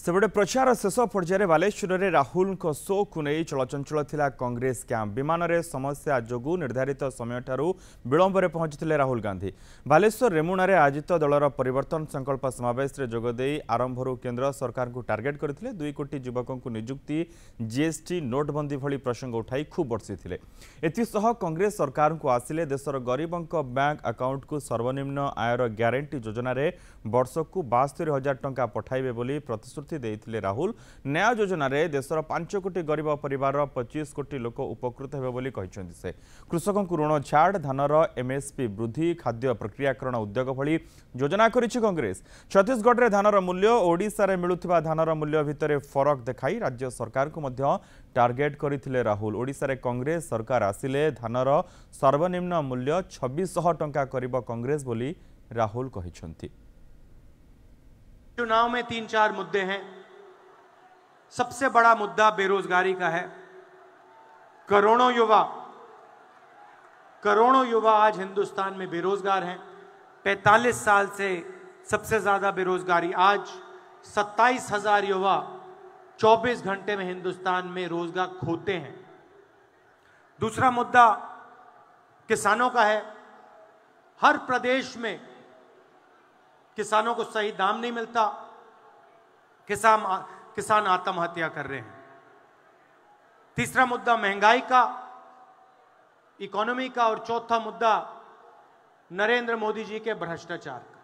ସେପଟେ ପ୍ରଚାର ଶେଷ ପର୍ଯ୍ୟାୟରେ ବାଲେଶ୍ୱରରେ ରାହୁଲଙ୍କ ଶୋକୁ ନେଇ ଚଳଚଞ୍ଚଳ ଥିଲା କଂଗ୍ରେସ କ୍ୟାମ୍ପ ବିମାନରେ ସମସ୍ୟା ଯୋଗୁଁ ନିର୍ଦ୍ଧାରିତ ସମୟଠାରୁ ବିଳମ୍ବରେ ପହଞ୍ଚିଥିଲେ ରାହୁଲ ଗାନ୍ଧୀ ବାଲେଶ୍ୱର ରେମୁଣାରେ ଆୟୋଜିତ ଦଳର ପରିବର୍ତ୍ତନ ସଂକଳ୍ପ ସମାବେଶରେ ଯୋଗଦେଇ ଆରମ୍ଭରୁ କେନ୍ଦ୍ର ସରକାରଙ୍କୁ ଟାର୍ଗେଟ୍ କରିଥିଲେ ଦୁଇ କୋଟି ଯୁବକଙ୍କୁ ନିଯୁକ୍ତି ଜିଏସ୍ଟି ନୋଟବନ୍ଦୀ ଭଳି ପ୍ରସଙ୍ଗ ଉଠାଇ ଖୁବ୍ ବର୍ଷିଥିଲେ ଏଥିସହ କଂଗ୍ରେସ ସରକାରଙ୍କୁ ଆସିଲେ ଦେଶର ଗରିବଙ୍କ ବ୍ୟାଙ୍କ ଆକାଉଣ୍ଟକୁ ସର୍ବନିମ୍ନ ଆୟର ଗ୍ୟାରେଣ୍ଟି ଯୋଜନାରେ ବର୍ଷକୁ ବାସ୍ତରି ହଜାର ଟଙ୍କା ପଠାଇବେ ବୋଲି ପ୍ରତିଶ୍ରୁତି ପ୍ରତିଶ୍ରୁତି ଦେଇଥିଲେ ରାହୁଲ ନ୍ୟାୟ ଯୋଜନାରେ ଦେଶର ପାଞ୍ଚ କୋଟି ଗରିବ ପରିବାରର ପଚିଶ କୋଟି ଲୋକ ଉପକୃତ ହେବେ ବୋଲି କହିଛନ୍ତି ସେ କୃଷକଙ୍କୁ ଋଣ ଛାଡ଼ ଧାନର ଏମ୍ଏସ୍ପି ବୃଦ୍ଧି ଖାଦ୍ୟ ପ୍ରକ୍ରିୟାକରଣ ଉଦ୍ୟୋଗ ଭଳି ଯୋଜନା କରିଛି କଂଗ୍ରେସ ଛତିଶଗଡ଼ରେ ଧାନର ମୂଲ୍ୟ ଓଡ଼ିଶାରେ ମିଳୁଥିବା ଧାନର ମୂଲ୍ୟ ଭିତରେ ଫରକ ଦେଖାଇ ରାଜ୍ୟ ସରକାରଙ୍କୁ ମଧ୍ୟ ଟାର୍ଗେଟ କରିଥିଲେ ରାହୁଲ ଓଡ଼ିଶାରେ କଂଗ୍ରେସ ସରକାର ଆସିଲେ ଧାନର ସର୍ବନିମ୍ନ ମୂଲ୍ୟ ଛବିଶହ ଟଙ୍କା କରିବ କଂଗ୍ରେସ ବୋଲି ରାହୁଲ କହିଛନ୍ତି चुनाव में तीन चार मुद्दे हैं सबसे बड़ा मुद्दा बेरोजगारी का है करोड़ों युवा करोड़ों युवा आज हिंदुस्तान में बेरोजगार हैं 45 साल से सबसे ज़्यादा बेरोजगारी आज सत्ताईस हजार युवा 24 घंटे में हिंदुस्तान में रोजगार खोते हैं दूसरा मुद्दा किसानों का है हर प्रदेश में किसानों को सही दाम नहीं मिलता किसान किसान आत्महत्या कर रहे हैं तीसरा मुद्दा महंगाई का इकोनॉमी का और चौथा मुद्दा नरेंद्र मोदी जी के भ्रष्टाचार का